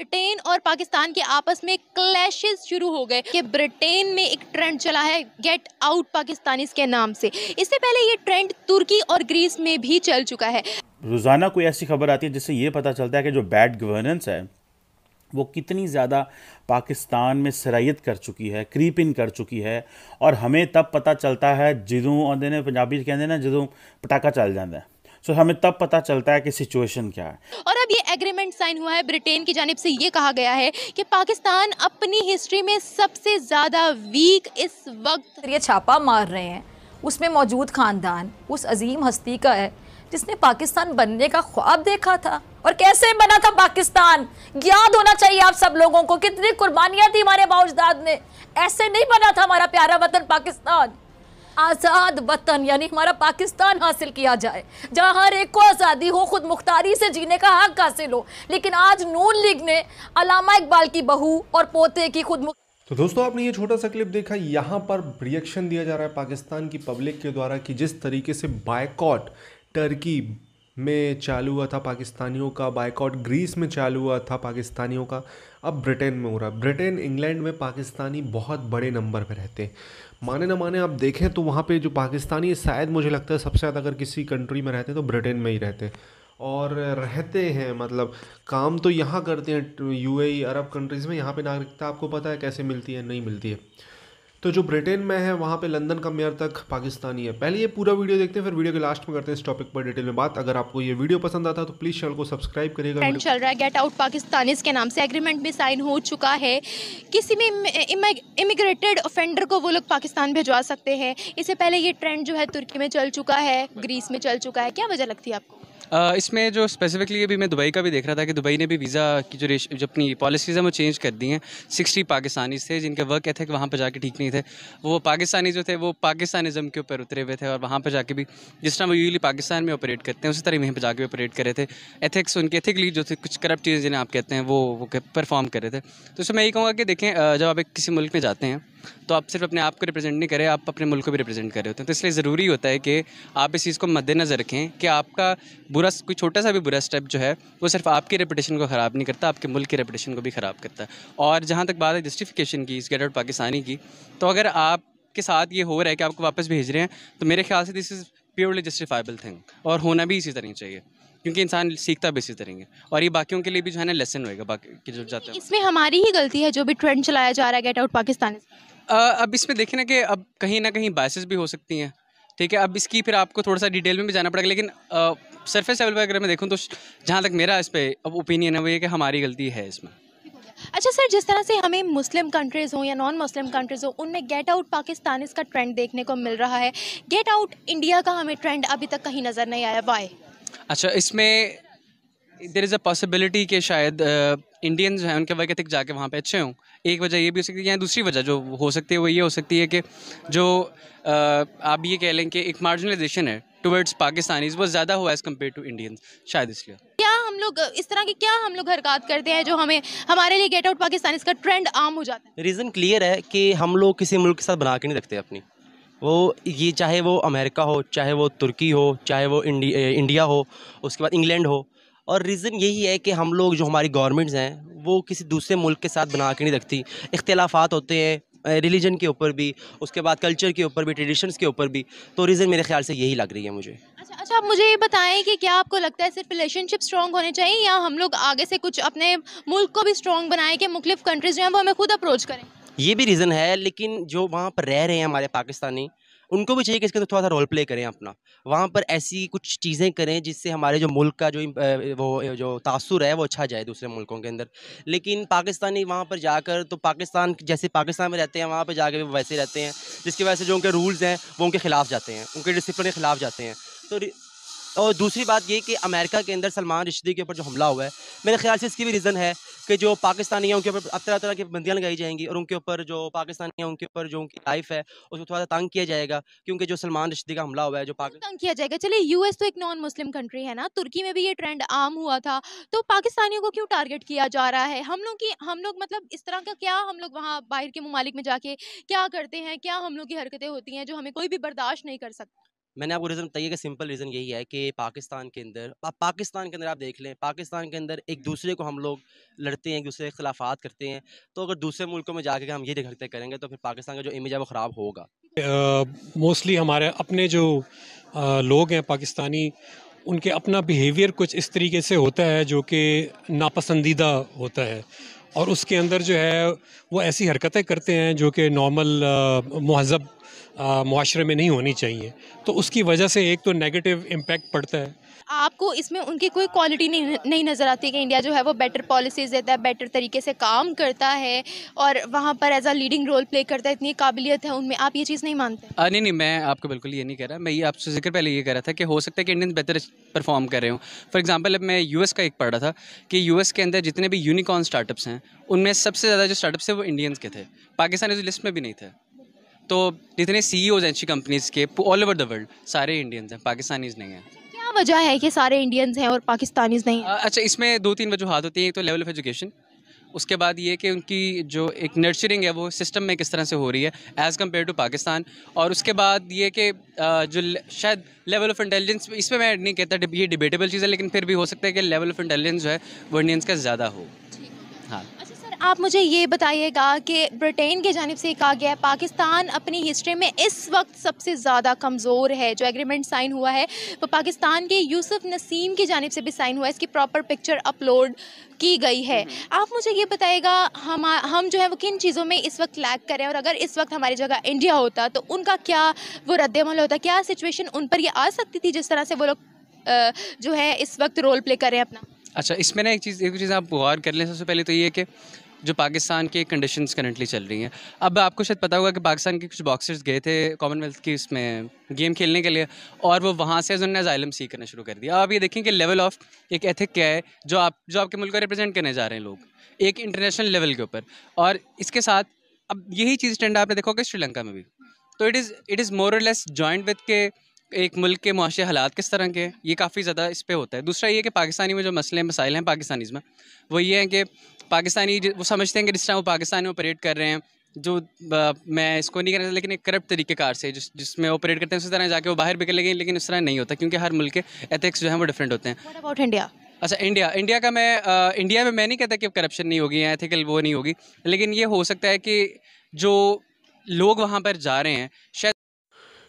Britain और पाकिस्तान के आपस में क्लैशेस शुरू हो गए कि ब्रिटेन में एक ट्रेंड चला है गेट आउट पाकिस्तानीज के नाम से इससे पहले ये ट्रेंड तुर्की और ग्रीस में भी चल चुका है रोज़ाना कोई ऐसी खबर आती है जिससे ये पता चलता है कि जो बैड गवर्नेंस है वो कितनी ज़्यादा पाकिस्तान में सराइत कर चुकी है क्रीप इन कर चुकी है और हमें तब पता चलता है जिदों आते ने पंजाबी कहते हैं ना जो पटाखा चल जाता है सो हमें तब पता चलता है कि सिचुएशन क्या है एग्रीमेंट साइन हुआ है ब्रिटेन की जानब से ये कहा गया है कि पाकिस्तान अपनी हिस्ट्री में सबसे ज़्यादा वीक इस वक्त ये छापा मार रहे हैं उसमें मौजूद ख़ानदान उस अजीम हस्ती का है जिसने पाकिस्तान बनने का ख्वाब देखा था और कैसे बना था पाकिस्तान याद होना चाहिए आप सब लोगों को कितनी कुर्बानियां थी हमारे बाउजदाद ने ऐसे नहीं बना था हमारा प्यारा वतन पाकिस्तान आज़ाद वतन यानी हमारा पाकिस्तान हासिल किया जाए जहाँ हर एक को आज़ादी हो खुद मुख्तारी से जीने का हक हासिल हो लेकिन आज नून लीग ने अलामा इकबाल की बहू और पोते की खुद तो दोस्तों आपने ये छोटा सा क्लिप देखा यहाँ पर रिएक्शन दिया जा रहा है पाकिस्तान की पब्लिक के द्वारा कि जिस तरीके से बायकॉट टर्की में चालू हुआ था पाकिस्तानियों का बाइकआउट ग्रीस में चालू हुआ था पाकिस्तानियों का अब ब्रिटेन में हो रहा है ब्रिटेन इंग्लैंड में पाकिस्तानी बहुत बड़े नंबर पर रहते हैं माने ना माने आप देखें तो वहाँ पे जो पाकिस्तानी शायद मुझे लगता है सबसे ज़्यादा अगर किसी कंट्री में रहते हैं तो ब्रिटेन में ही रहते हैं और रहते हैं मतलब काम तो यहाँ करते हैं यू e, अरब कंट्रीज़ में यहाँ पर नागरिकता आपको पता है कैसे मिलती है नहीं मिलती है तो जो ब्रिटेन में है वहाँ पे लंदन का मेयर तक पाकिस्तानी है पहले ये पूरा वीडियो देखते हैं फिर वीडियो के लास्ट में करते हैं इस टॉपिक पर डिटेल में बात अगर आपको ये वीडियो पसंद आता तो प्लीज़ चैनल को सब्सक्राइब करिएगा चल रहा है गेट आउट पाकिस्तानी के नाम से एग्रीमेंट भी साइन हो चुका है किसी भी इमिग्रेटेड ऑफेंडर को वो लोग पाकिस्तान भिजवा सकते हैं इससे पहले ये ट्रेंड जो है तुर्की में चल चुका है ग्रीस में चल चुका है क्या वजह लगती है आपको इसमें जो स्पेसिफिकली अभी मैं दुबई का भी देख रहा था कि दुबई ने भी वीज़ा की जो रेश जो अपनी पॉलिसीज़ हैं वो चेंज कर दी हैं सिक्सटी पाकिस्तानीज थे जिनके वर्क एथिक वहाँ पर जाके ठीक नहीं थे वो पाकिस्तानी जो थे वो पाकिस्तानिज़म के ऊपर उतरे हुए थे और वहाँ पर जाके भी जिस तरह वो यूजली पाकिस्तान में ऑपरेट करते हैं उसी तरह वहीं पर जाकर ऑपरेट कर रहे थे एथिक्स उनके एथिकली जो थे कुछ करप्ट चीज़ें जिन्हें आप कहते हैं वो, वो परफॉर्म कर रहे थे तो उसमें मैं यही कहूँगा कि देखें जब आप किसी मुल्क में जाते हैं तो आप सिर्फ अपने आप को रिप्रेजेंट नहीं करें आप अपने मुल्क को भी रिप्रेजेंट कर रहे होते हैं तो इसलिए ज़रूरी होता है कि आप इस चीज़ को मद्देनज़र रखें कि आपका बुरा कोई छोटा सा भी बुरा स्टेप जो है वो सिर्फ आपकी रेपुटेशन को ख़राब नहीं करता आपके मुल्क की रेपुटेशन को भी ख़राब करता और जहाँ तक बात है जस्टिफिकेशन की इस गेट आउट पाकिस्तानी की तो अगर आप के साथ ये हो रहा है कि आपको वापस भेज रहे हैं तो मेरे ख्याल से this is purely justifiable thing और होना भी इसी तरह चाहिए क्योंकि इंसान सीखता भी इसी तरह और ये बाकियों के लिए भी जो है ना लेसन होएगा बाकी जो जाते हैं इसमें हमारी ही गलती है जो भी ट्रेंड चलाया जा रहा है गेट आउट पाकिस्तान अब इसमें देखें ना कि अब कहीं ना कहीं बाइसेस भी हो सकती हैं ठीक है अब इसकी फिर आपको थोड़ा सा डिटेल में भी जाना पड़ेगा लेकिन सरफेस लेवल पर अगर मैं देखूँ तो जहाँ तक मेरा इस पर अब ओपिनियन है वो ये कि हमारी गलती है इसमें अच्छा सर जिस तरह से हमें मुस्लिम कंट्रीज़ हों या नॉन मुस्लिम कंट्रीज़ हों उनमें गेट आउट पाकिस्तान इसका ट्रेंड देखने को मिल रहा है गेट आउट इंडिया का हमें ट्रेंड अभी तक कहीं नज़र नहीं आया वाई अच्छा इसमें देर इज़ अ पॉसिबिलिटी कि शायद इंडियन जो है उनके वर्ग एथिक जाके वहाँ पे अच्छे हों एक वजह ये भी हो सकती है या दूसरी वजह जो हो सकती है वो ये हो सकती है कि जो आ, आप ये कह लें कि एक मार्जिनलाइजेशन है टूवर्ड्स पाकिस्तानीज वो ज़्यादा हुआ एज़ कम्पेयर टू इंडियन शायद इसलिए क्या हम लोग इस तरह की क्या हम लोग हरकत करते हैं जो हमें हमारे लिए गेट आउट पाकिस्तान इसका ट्रेंड आम हो जाता है रीज़न क्लियर है कि हम लोग किसी मुल्क के साथ बना के नहीं रखते अपनी वो ये चाहे वो अमेरिका हो चाहे वो तुर्की हो चाहे वो इंडिया हो उसके बाद इंग्लैंड हो और रीज़न यही है कि हम लोग जो हमारी गवर्नमेंट्स हैं वो किसी दूसरे मुल्क के साथ बना के नहीं रखती इख्तलाफात होते हैं रिलीजन के ऊपर भी उसके बाद कल्चर के ऊपर भी ट्रेडिशंस के ऊपर भी तो रीज़न मेरे ख्याल से यही लग रही है मुझे अच्छा अच्छा आप मुझे ये बताएं कि क्या आपको लगता है सिर्फ रिलेशनशिप स्ट्रॉन्ग होने चाहिए या हम लोग आगे से कुछ अपने मुल्क को भी स्ट्रॉन्ग बनाएं कि मुख्तफ कंट्रीज़ जो हैं वो हमें खुद अप्रोच करें ये भी रीज़न है लेकिन जो वहाँ पर रह रहे हैं हमारे पाकिस्तानी उनको भी चाहिए कि इसके अंदर थोड़ा सा रोल प्ले करें अपना वहाँ पर ऐसी कुछ चीज़ें करें जिससे हमारे जो मुल्क का जो वो जो तासुर है वो अच्छा जाए दूसरे मुल्कों के अंदर लेकिन पाकिस्तानी वहाँ पर जाकर तो पाकिस्तान जैसे पाकिस्तान में रहते हैं वहाँ पर जाकर वैसे रहते हैं जिसकी वजह से जो उनके रूल्स हैं वो उनके खिलाफ जाते हैं उनके डिसिप्लिन के खिलाफ जाते हैं तो और दूसरी बात ये कि अमेरिका के अंदर सलमान रिश्ती के ऊपर जो हमला हुआ है मेरे ख्याल से इसकी भी रीज़न है कि जो पाकिस्तानी है उनके ऊपर अब तरह तरह की बंदियाँ लगाई जाएंगी और उनके ऊपर जो पाकिस्तानी है उनके ऊपर जो उनकी लाइफ है उसको थोड़ा सा तंग किया जाएगा क्योंकि जो सलमान रिश्ती का हमला हुआ है जो पाकिस्तान तंग किया जाएगा चलिए यूएस तो एक नॉन मुस्लिम कंट्री है ना तुर्की में भी ये ट्रेंड आम हुआ था तो पाकिस्तानियों को क्यों टारगेट किया जा रहा है हम लोग की हम लोग मतलब इस तरह का क्या हम लोग वहाँ बाहर के ममालिक में जाके क्या करते हैं क्या हम लोग की हरकतें होती हैं जो हमें कोई भी बर्दाश्त नहीं कर सकता मैंने आपको रीज़न बताइए कि सिंपल रीज़न यही है कि पाकिस्तान के अंदर आप पाकिस्तान के अंदर आप देख लें पाकिस्तान के अंदर एक दूसरे को हम लोग लड़ते हैं एक दूसरे के खिलाफात करते हैं तो अगर दूसरे मुल्कों में जाकर हम ये हरकतें करेंगे तो फिर पाकिस्तान का जो इमेज है वो ख़राब होगा मोस्टली uh, हमारे अपने जो uh, लोग हैं पाकिस्तानी उनके अपना बिहेवियर कुछ इस तरीके से होता है जो कि नापसंदीदा होता है और उसके अंदर जो है वो ऐसी हरकतें करते हैं जो कि नॉर्मल महजब माशरे में नहीं होनी चाहिए तो उसकी वजह से एक तो नेगेटिव इम्पेक्ट पड़ता है आपको इसमें उनकी कोई क्वालिटी नहीं नहीं नज़र आती कि इंडिया जो है वो बेटर पॉलिसीज़ देता है बेटर तरीके से काम करता है और वहाँ पर as a leading role play करता है इतनी काबिलियत है उनमें आप ये चीज़ नहीं मानते आ, नहीं नहीं मैं आपको बिल्कुल ये नहीं कह रहा मैं ये आपसे जिक्र पहले ये कह रहा था कि हो सकता है कि इंडियन बेहतर परफॉर्म कर रहे हो फॉर एग्जाम्पल अब मैं यू का एक पढ़ रहा था कि यू के अंदर जितने भी यूनिकॉर्न स्टार्टअप्स हैं उनमें सबसे ज़्यादा जो स्टार्टअप्स है वो इंडियंस के थे पाकिस्तान इस लिस्ट में भी नहीं थे तो जितने सी ई ओज हैं अच्छी कंपनीज़ के ऑल ओवर द वर्ल्ड सारे इंडियंस हैं पाकिस्तानीज नहीं हैं वजह है कि सारे इंडियंस हैं और पाकिस्तानीज नहीं आ, अच्छा इसमें दो तीन वजूहत होती हैं एक तो लेवल ऑफ एजुकेशन उसके बाद ये कि उनकी जो एक नर्चरिंग है वो सिस्टम में किस तरह से हो रही है एज़ कम्पेयर टू पाकिस्तान और उसके बाद ये कि जो शायद लेवल ऑफ इंटेलिजेंस इस पर मैं नहीं कहता ये डिबेटेबल चीज़ है लेकिन फिर भी हो सकता है कि लेवल ऑफ इंटेलिजेंस जो है वो इंडियंस का ज़्यादा हो हाँ अच्छा आप मुझे ये बताइएगा कि ब्रिटेन की जानब से कहा गया है पाकिस्तान अपनी हिस्ट्री में इस वक्त सबसे ज़्यादा कमज़ोर है जो एग्रीमेंट साइन हुआ है वो पाकिस्तान के यूसुफ नसीम की जानब से भी साइन हुआ है इसकी प्रॉपर पिक्चर अपलोड की गई है आप मुझे ये बताइएगा हम हम जो है वो किन चीज़ों में इस वक्त लैक करें और अगर इस वक्त हमारी जगह इंडिया होता तो उनका क्या वो रद्दमल होता क्या सिचुएशन उन पर ये आ सकती थी जिस तरह से वो लोग जो है इस वक्त रोल प्ले करें अपना अच्छा इसमें ना एक चीज़ एक चीज़ आप गौर कर लें सबसे पहले तो ये कि जो पाकिस्तान के कंडीशन करंटली चल रही हैं अब आपको शायद पता होगा कि पाकिस्तान के कुछ बॉक्सर्स गए थे कॉमनवेल्थ की इसमें गेम खेलने के लिए और वो वहाँ से उन्होंने जाइलम सीख करना शुरू कर दिया अब आप ये देखें कि लेवल ऑफ एक एथिक क्या है जो आप जो आपके मुल्क को रिप्रेजेंट करने जा रहे हैं लोग एक इंटरनेशनल लेवल के ऊपर और इसके साथ अब यही चीज़ ट्रेंड आपने देखा होगा श्रीलंका में भी तो it is it is more less joint with के एक मुल्क के माशी हालात किस तरह के ये काफ़ी ज़्यादा इस पर होता है दूसरा ये कि पाकिस्तानी में जो मसले मसाइल हैं पाकिस्तानीज़ में वो ये हैं कि पाकिस्तानी वो समझते हैं कि जिस टाइम वो पाकिस्तान में ऑपरेट कर रहे हैं जो आ, मैं इसको नहीं रहा लेकिन एक करप्ट तरीके कार से जिस जिसमें ऑपरेट करते हैं उसी तरह जाके वो बाहर बिकल लगे लेकिन इस तरह नहीं होता क्योंकि हर मुल्क के एथिक्स जो है वो डिफरेंट होते हैं इंडिया अच्छा इंडिया इंडिया का मैं आ, इंडिया में मैं नहीं कहता कि करप्शन नहीं होगी या एथिकल वो नहीं होगी लेकिन ये हो सकता है कि जो लोग वहाँ पर जा रहे हैं शायद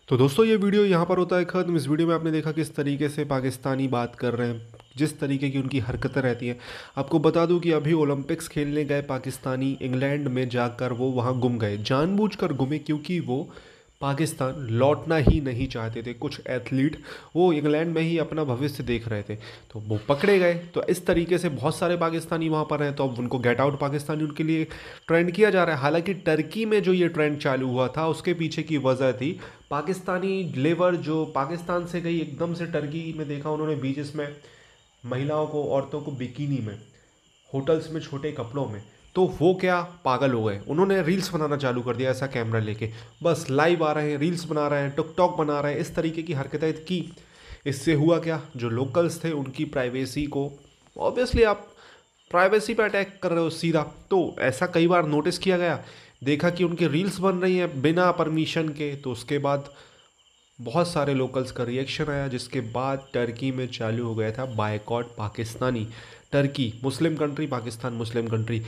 तो दोस्तों ये वीडियो यहाँ पर होता है ख़त्म इस वीडियो में आपने देखा किस तरीके से पाकिस्तानी बात कर रहे हैं जिस तरीके की उनकी हरकतें रहती हैं आपको बता दूं कि अभी ओलंपिक्स खेलने गए पाकिस्तानी इंग्लैंड में जाकर वो वहाँ गुम गए जानबूझकर गुमे क्योंकि वो पाकिस्तान लौटना ही नहीं चाहते थे कुछ एथलीट वो इंग्लैंड में ही अपना भविष्य देख रहे थे तो वो पकड़े गए तो इस तरीके से बहुत सारे पाकिस्तानी वहाँ पर हैं तो अब उनको गेट आउट पाकिस्तानी उनके लिए ट्रेंड किया जा रहा है हालांकि टर्की में जो ये ट्रेंड चालू हुआ था उसके पीछे की वजह थी पाकिस्तानी लेबर जो पाकिस्तान से गई एकदम से टर्की में देखा उन्होंने बीच में महिलाओं को औरतों को बिकिनी में होटल्स में छोटे कपड़ों में तो वो क्या पागल हो गए उन्होंने रील्स बनाना चालू कर दिया ऐसा कैमरा लेके बस लाइव आ रहे हैं रील्स बना रहे हैं टिकटॉक बना रहे हैं इस तरीके की हरकतें की इससे हुआ क्या जो लोकल्स थे उनकी प्राइवेसी को ऑब्वियसली आप प्राइवेसी पर अटैक कर रहे हो सीधा तो ऐसा कई बार नोटिस किया गया देखा कि उनकी रील्स बन रही हैं बिना परमिशन के तो उसके बाद बहुत सारे लोकल्स का रिएक्शन आया जिसके बाद टर्की में चालू हो गया था boycott Pakistani Turkey Muslim country Pakistan Muslim country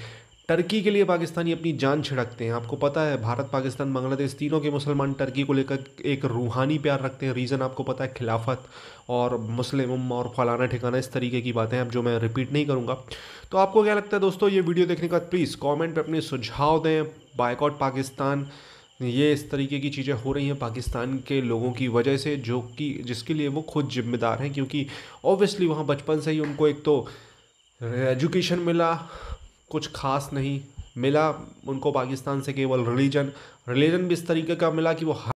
Turkey के लिए पाकिस्तानी अपनी जान छिड़कते हैं आपको पता है भारत पाकिस्तान बांग्लादेश तीनों के मुसलमान टर्की को लेकर एक रूहानी प्यार रखते हैं रीज़न आपको पता है खिलाफत और मुस्लिम और फलाना ठिकाना इस तरीके की बातें अब जो मैं रिपीट नहीं करूँगा तो आपको क्या लगता है दोस्तों ये वीडियो देखने के बाद प्लीज़ कॉमेंट पर अपने सुझाव दें बाइकआउट पाकिस्तान ये इस तरीके की चीज़ें हो रही हैं पाकिस्तान के लोगों की वजह से जो कि जिसके लिए वो खुद जिम्मेदार हैं क्योंकि ऑब्वियसली वहाँ बचपन से ही उनको एक तो एजुकेशन मिला कुछ खास नहीं मिला उनको पाकिस्तान से केवल रिलीजन रिलीजन भी इस तरीके का मिला कि वो